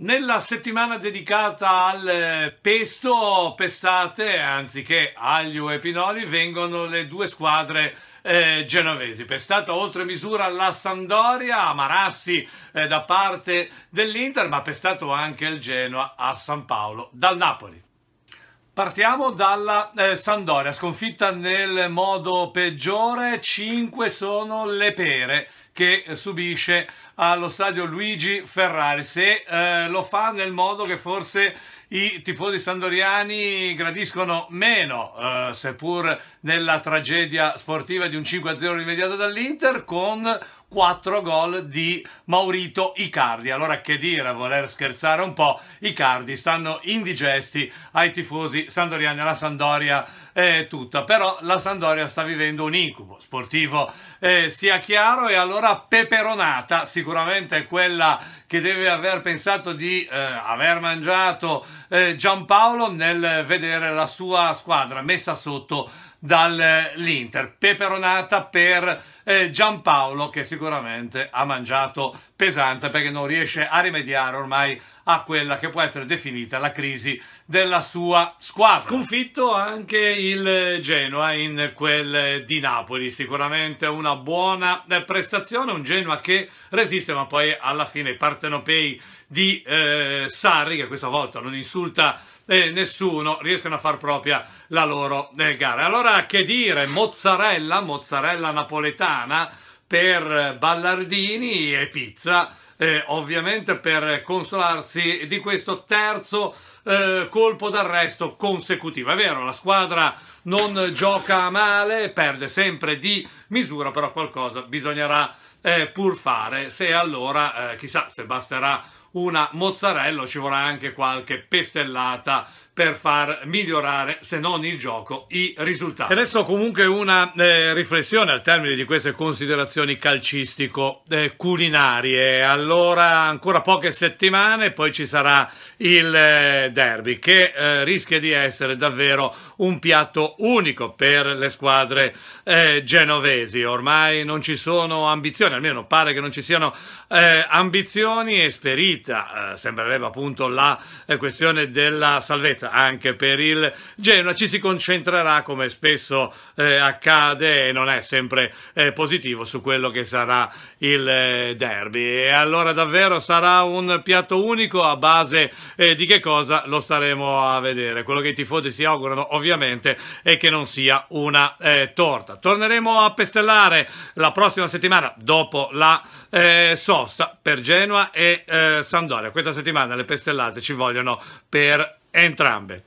Nella settimana dedicata al eh, pesto, pestate anziché aglio e pinoli, vengono le due squadre eh, genovesi. Pestata oltre misura la Sandoria, a Marassi eh, da parte dell'Inter, ma pestato anche il Genoa a San Paolo dal Napoli. Partiamo dalla eh, Sandoria, sconfitta nel modo peggiore, 5 sono le pere che subisce allo stadio Luigi Ferrari, se eh, lo fa nel modo che forse i tifosi sandoriani gradiscono meno, eh, seppur nella tragedia sportiva di un 5-0 rimediato dall'Inter, con 4 gol di Maurito Icardi. Allora che dire, voler scherzare un po', Icardi stanno indigesti ai tifosi sandoriani, la Sandoria è tutta, però la Sandoria sta vivendo un incubo sportivo, eh, sia chiaro, e allora peperonata sicuramente sicuramente è quella che deve aver pensato di eh, aver mangiato eh, Giampaolo nel vedere la sua squadra messa sotto dall'Inter. Peperonata per eh, Giampaolo che sicuramente ha mangiato pesante perché non riesce a rimediare ormai a quella che può essere definita la crisi della sua squadra. Sconfitto anche il Genoa in quel di Napoli, sicuramente una buona eh, prestazione, un Genoa che resiste ma poi alla fine i partenopei di eh, Sarri che questa volta non insulta eh, nessuno riescono a far propria la loro eh, gara. Allora che dire, mozzarella, mozzarella napoletana per ballardini e pizza, eh, ovviamente per consolarsi di questo terzo eh, colpo d'arresto consecutivo. È vero, la squadra non gioca male, perde sempre di misura, però qualcosa bisognerà eh, pur fare, se allora, eh, chissà, se basterà una mozzarella ci vorrà anche qualche pestellata per far migliorare, se non il gioco, i risultati. E adesso comunque una eh, riflessione al termine di queste considerazioni calcistico-culinarie. Eh, allora, ancora poche settimane, poi ci sarà il eh, derby, che eh, rischia di essere davvero un piatto unico per le squadre eh, genovesi. Ormai non ci sono ambizioni, almeno pare che non ci siano eh, ambizioni e sperita, sembrerebbe appunto la questione della salvezza anche per il Genoa. Ci si concentrerà, come spesso eh, accade e non è sempre eh, positivo, su quello che sarà il eh, derby. E allora davvero sarà un piatto unico a base eh, di che cosa lo staremo a vedere. Quello che i tifosi si augurano ovviamente è che non sia una eh, torta. Torneremo a pestellare la prossima settimana dopo la eh, sosta per Genoa e eh, Sandoria. Questa settimana le pestellate ci vogliono per entrambe.